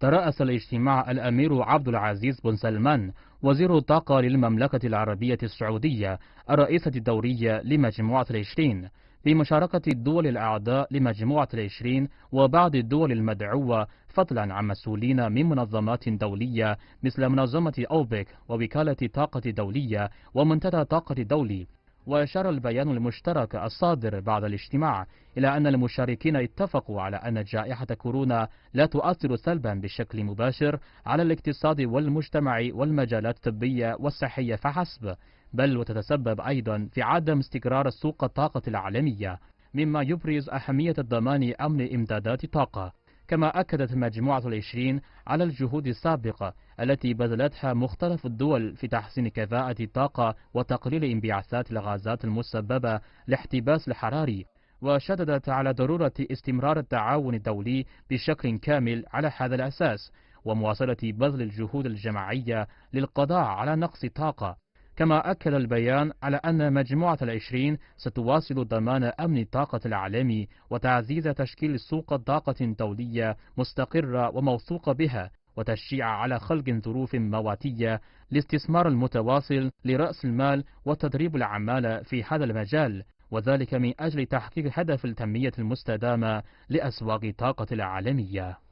ترأس الاجتماع الأمير عبد العزيز بن سلمان وزير الطاقة للمملكة العربية السعودية الرئيسة الدورية لمجموعة العشرين بمشاركة الدول الأعضاء لمجموعة العشرين وبعض الدول المدعوة فضلا عن مسؤولين من منظمات دولية مثل منظمة أوبك ووكالة الطاقة الدولية ومنتدى الطاقة الدولي وأشار البيان المشترك الصادر بعد الاجتماع إلى أن المشاركين اتفقوا على أن جائحة كورونا لا تؤثر سلبا بشكل مباشر على الاقتصاد والمجتمع والمجالات الطبية والصحية فحسب بل وتتسبب أيضا في عدم استقرار سوق الطاقة العالمية مما يبرز أهمية الضمان أمن إمدادات الطاقة كما أكدت مجموعة العشرين على الجهود السابقة التي بذلتها مختلف الدول في تحسين كفاءة الطاقة وتقليل انبعاثات الغازات المسببة لاحتباس الحراري وشددت على ضرورة استمرار التعاون الدولي بشكل كامل على هذا الأساس ومواصلة بذل الجهود الجماعية للقضاء على نقص الطاقة كما أكد البيان على أن مجموعة العشرين ستواصل ضمان أمن الطاقة العالمي وتعزيز تشكيل سوق طاقة دولية مستقرة وموثوقة بها وتشجيع على خلق ظروف مواتية لاستثمار المتواصل لرأس المال وتدريب العمالة في هذا المجال وذلك من أجل تحقيق هدف التنمية المستدامة لأسواق الطاقة العالمية